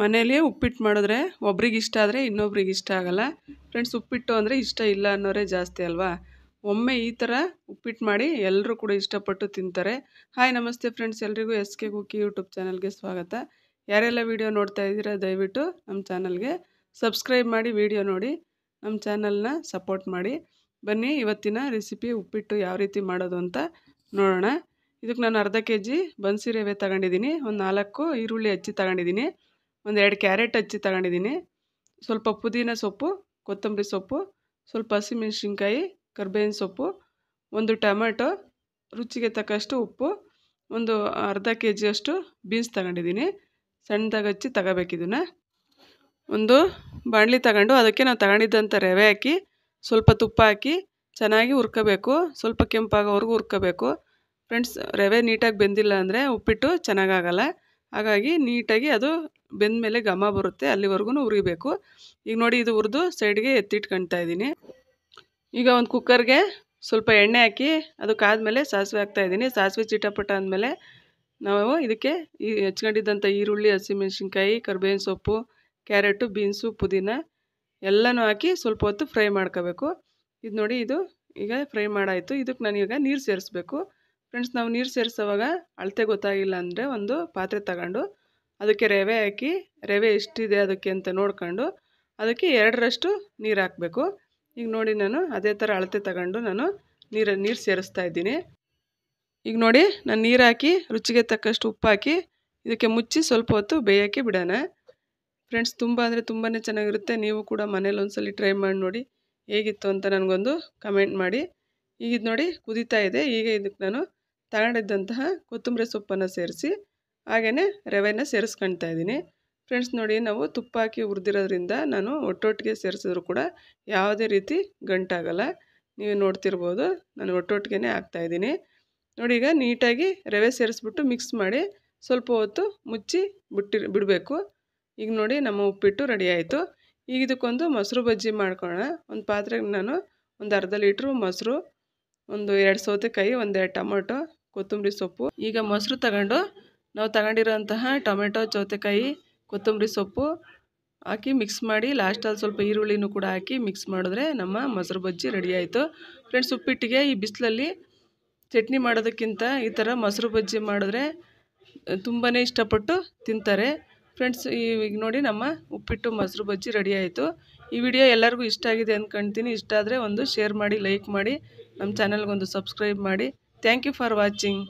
ಮನೇಲಿ ಉಪ್ಪಿಟ್ಟು ಮಾಡಿದ್ರೆ ಒಬ್ರಿಗೆ ಇಷ್ಟ ಆದರೆ ಇನ್ನೊಬ್ರಿಗೆ ಇಷ್ಟ ಆಗಲ್ಲ ಫ್ರೆಂಡ್ಸ್ ಉಪ್ಪಿಟ್ಟು ಅಂದರೆ ಇಷ್ಟ ಇಲ್ಲ ಅನ್ನೋರೇ ಜಾಸ್ತಿ ಅಲ್ವಾ ಒಮ್ಮೆ ಈ ಥರ ಉಪ್ಪಿಟ್ಟು ಮಾಡಿ ಎಲ್ಲರೂ ಕೂಡ ಇಷ್ಟಪಟ್ಟು ತಿಂತಾರೆ ಹಾಯ್ ನಮಸ್ತೆ ಫ್ರೆಂಡ್ಸ್ ಎಲ್ರಿಗೂ ಎಸ್ ಕೆ ಕುಕ್ಕಿ ಯೂಟ್ಯೂಬ್ ಚಾನಲ್ಗೆ ಸ್ವಾಗತ ಯಾರೆಲ್ಲ ವೀಡಿಯೋ ನೋಡ್ತಾ ಇದ್ದೀರಾ ದಯವಿಟ್ಟು ನಮ್ಮ ಚಾನಲ್ಗೆ ಸಬ್ಸ್ಕ್ರೈಬ್ ಮಾಡಿ ವಿಡಿಯೋ ನೋಡಿ ನಮ್ಮ ಚಾನಲ್ನ ಸಪೋರ್ಟ್ ಮಾಡಿ ಬನ್ನಿ ಇವತ್ತಿನ ರೆಸಿಪಿ ಉಪ್ಪಿಟ್ಟು ಯಾವ ರೀತಿ ಮಾಡೋದು ಅಂತ ನೋಡೋಣ ಇದಕ್ಕೆ ನಾನು ಅರ್ಧ ಕೆ ಜಿ ಬನ್ಸಿ ರವೆ ತಗೊಂಡಿದ್ದೀನಿ ಒಂದು ನಾಲ್ಕು ಈರುಳ್ಳಿ ಹಚ್ಚಿ ತಗೊಂಡಿದ್ದೀನಿ ಒಂದೆರಡು ಕ್ಯಾರೆಟ್ ಹಚ್ಚಿ ತಗೊಂಡಿದ್ದೀನಿ ಸ್ವಲ್ಪ ಪುದೀನ ಸೊಪ್ಪು ಕೊತ್ತಂಬರಿ ಸೊಪ್ಪು ಸ್ವಲ್ಪ ಹಸಿಮೆಣ್ಸಿನ್ಕಾಯಿ ಕರ್ಬೇವಿನ ಸೊಪ್ಪು ಒಂದು ಟೊಮೆಟೊ ರುಚಿಗೆ ತಕ್ಕಷ್ಟು ಉಪ್ಪು ಒಂದು ಅರ್ಧ ಕೆ ಜಿಯಷ್ಟು ಬೀನ್ಸ್ ತಗೊಂಡಿದ್ದೀನಿ ಸಣ್ಣದಾಗಿ ಹಚ್ಚಿ ತಗೋಬೇಕಿದನ್ನು ಒಂದು ಬಾಣಲಿ ತಗೊಂಡು ಅದಕ್ಕೆ ನಾವು ತಗೊಂಡಿದ್ದಂಥ ರವೆ ಹಾಕಿ ಸ್ವಲ್ಪ ತುಪ್ಪ ಹಾಕಿ ಚೆನ್ನಾಗಿ ಹುರ್ಕೋಬೇಕು ಸ್ವಲ್ಪ ಕೆಂಪಾಗೋವರೆಗೂ ಹುರ್ಕೋಬೇಕು ಫ್ರೆಂಡ್ಸ್ ರವೆ ನೀಟಾಗಿ ಬೆಂದಿಲ್ಲ ಅಂದರೆ ಉಪ್ಪಿಟ್ಟು ಚೆನ್ನಾಗಾಗಲ್ಲ ಹಾಗಾಗಿ ನೀಟಾಗಿ ಅದು ಬೆಂದ ಮೇಲೆ ಘಮ ಬರುತ್ತೆ ಅಲ್ಲಿವರೆಗೂ ಉರಿಬೇಕು ಈಗ ನೋಡಿ ಇದು ಹುರಿದು ಸೈಡ್ಗೆ ಎತ್ತಿಟ್ಕೊಳ್ತಾ ಇದ್ದೀನಿ ಈಗ ಒಂದು ಕುಕ್ಕರ್ಗೆ ಸ್ವಲ್ಪ ಎಣ್ಣೆ ಹಾಕಿ ಅದು ಅದಕ್ಕಾದಮೇಲೆ ಸಾಸಿವೆ ಇದ್ದೀನಿ ಸಾಸಿವೆ ಚಿಟಪಟ ಅಂದಮೇಲೆ ನಾವು ಇದಕ್ಕೆ ಈ ಹೆಚ್ಕೊಂಡಿದ್ದಂಥ ಈರುಳ್ಳಿ ಹಸಿಮೆಣ್ಸಿನ್ಕಾಯಿ ಕರ್ಬೇವಿನ ಸೊಪ್ಪು ಕ್ಯಾರೆಟು ಬೀನ್ಸು ಪುದೀನ ಎಲ್ಲನೂ ಹಾಕಿ ಸ್ವಲ್ಪ ಹೊತ್ತು ಫ್ರೈ ಮಾಡ್ಕೋಬೇಕು ಇದು ನೋಡಿ ಇದು ಈಗ ಫ್ರೈ ಮಾಡಾಯಿತು ಇದಕ್ಕೆ ನಾನೀಗ ನೀರು ಸೇರಿಸ್ಬೇಕು ಫ್ರೆಂಡ್ಸ್ ನಾವು ನೀರು ಸೇರಿಸೋವಾಗ ಅಳತೆ ಗೊತ್ತಾಗಿಲ್ಲ ಅಂದರೆ ಒಂದು ಪಾತ್ರೆ ತಗೊಂಡು ಅದಕ್ಕೆ ರವೆ ಹಾಕಿ ರವೆ ಎಷ್ಟಿದೆ ಅದಕ್ಕೆ ಅಂತ ನೋಡ್ಕೊಂಡು ಅದಕ್ಕೆ ಎರಡರಷ್ಟು ನೀರು ಹಾಕಬೇಕು ಈಗ ನೋಡಿ ನಾನು ಅದೇ ಥರ ಅಳತೆ ತಗೊಂಡು ನಾನು ನೀರ ನೀರು ಸೇರಿಸ್ತಾ ಇದ್ದೀನಿ ಈಗ ನೋಡಿ ನಾನು ನೀರು ಹಾಕಿ ರುಚಿಗೆ ತಕ್ಕಷ್ಟು ಉಪ್ಪು ಹಾಕಿ ಇದಕ್ಕೆ ಮುಚ್ಚಿ ಸ್ವಲ್ಪ ಹೊತ್ತು ಬೇಯೋಕ್ಕೆ ಬಿಡೋಣ ಫ್ರೆಂಡ್ಸ್ ತುಂಬ ಅಂದರೆ ತುಂಬಾ ಚೆನ್ನಾಗಿರುತ್ತೆ ನೀವು ಕೂಡ ಮನೇಲಿ ಒಂದ್ಸಲಿ ಟ್ರೈ ಮಾಡಿ ನೋಡಿ ಹೇಗಿತ್ತು ಅಂತ ನನಗೊಂದು ಕಮೆಂಟ್ ಮಾಡಿ ಈಗ ನೋಡಿ ಕುದೀತಾ ಇದೆ ಈಗ ಇದಕ್ಕೆ ನಾನು ತಗೊಂಡಿದ್ದಂತಹ ಕೊತ್ತಂಬರಿ ಸೊಪ್ಪನ್ನು ಸೇರಿಸಿ ಹಾಗೆಯೇ ರವೆನ ಸೇರಿಸ್ಕೊಳ್ತಾ ಇದ್ದೀನಿ ಫ್ರೆಂಡ್ಸ್ ನೋಡಿ ನಾವು ತುಪ್ಪ ಹಾಕಿ ಹುರಿದಿರೋದ್ರಿಂದ ನಾನು ಒಟ್ಟೊಟ್ಟಿಗೆ ಸೇರಿಸಿದ್ರು ಕೂಡ ಯಾವುದೇ ರೀತಿ ಗಂಟಾಗಲ್ಲ ನೀವು ನೋಡ್ತಿರ್ಬೋದು ನಾನು ಒಟ್ಟೊಟ್ಟಿಗೆ ಹಾಕ್ತಾಯಿದ್ದೀನಿ ನೋಡಿ ಈಗ ನೀಟಾಗಿ ರವೆ ಸೇರಿಸ್ಬಿಟ್ಟು ಮಿಕ್ಸ್ ಮಾಡಿ ಸ್ವಲ್ಪ ಹೊತ್ತು ಮುಚ್ಚಿ ಬಿಟ್ಟಿ ಬಿಡಬೇಕು ಈಗ ನೋಡಿ ನಮ್ಮ ಉಪ್ಪಿಟ್ಟು ರೆಡಿ ಆಯಿತು ಈಗ ಇದಕ್ಕೊಂದು ಮೊಸರು ಬಜ್ಜಿ ಮಾಡ್ಕೊಳ್ಳೋಣ ಒಂದು ಪಾತ್ರೆಗೆ ನಾನು ಒಂದು ಅರ್ಧ ಲೀಟ್ರು ಮೊಸರು ಒಂದು ಎರಡು ಸೌತೆಕಾಯಿ ಒಂದೆರಡು ಟೊಮೊಟೊ ಕೊತ್ತಂಬರಿ ಸೊಪ್ಪು ಈಗ ಮೊಸರು ತಗೊಂಡು ನಾವು ತಗೊಂಡಿರೋಂತಹ ಟೊಮೆಟೊ ಚೌತೆಕಾಯಿ ಕೊತ್ತಂಬರಿ ಸೊಪ್ಪು ಹಾಕಿ ಮಿಕ್ಸ್ ಮಾಡಿ ಲಾಸ್ಟಲ್ಲಿ ಸ್ವಲ್ಪ ಈರುಳ್ಳಿನೂ ಕೂಡ ಹಾಕಿ ಮಿಕ್ಸ್ ಮಾಡಿದ್ರೆ ನಮ್ಮ ಮೊಸರು ಬಜ್ಜಿ ರೆಡಿ ಫ್ರೆಂಡ್ಸ್ ಉಪ್ಪಿಟ್ಟಿಗೆ ಈ ಬಿಸಿಲಲ್ಲಿ ಚಟ್ನಿ ಮಾಡೋದಕ್ಕಿಂತ ಈ ಥರ ಮೊಸರು ಬಜ್ಜಿ ಮಾಡಿದ್ರೆ ತುಂಬಾ ಇಷ್ಟಪಟ್ಟು ತಿಂತಾರೆ ಫ್ರೆಂಡ್ಸ್ ಈಗ ನೋಡಿ ನಮ್ಮ ಉಪ್ಪಿಟ್ಟು ಮೊಸರು ಬಜ್ಜಿ ರೆಡಿ ಈ ವಿಡಿಯೋ ಎಲ್ಲರಿಗೂ ಇಷ್ಟ ಆಗಿದೆ ಅಂದ್ಕೊಳ್ತೀನಿ ಇಷ್ಟ ಆದರೆ ಒಂದು ಶೇರ್ ಮಾಡಿ ಲೈಕ್ ಮಾಡಿ ನಮ್ಮ ಚಾನಲ್ಗೊಂದು ಸಬ್ಸ್ಕ್ರೈಬ್ ಮಾಡಿ ಥ್ಯಾಂಕ್ ಯು ಫಾರ್ ವಾಚಿಂಗ್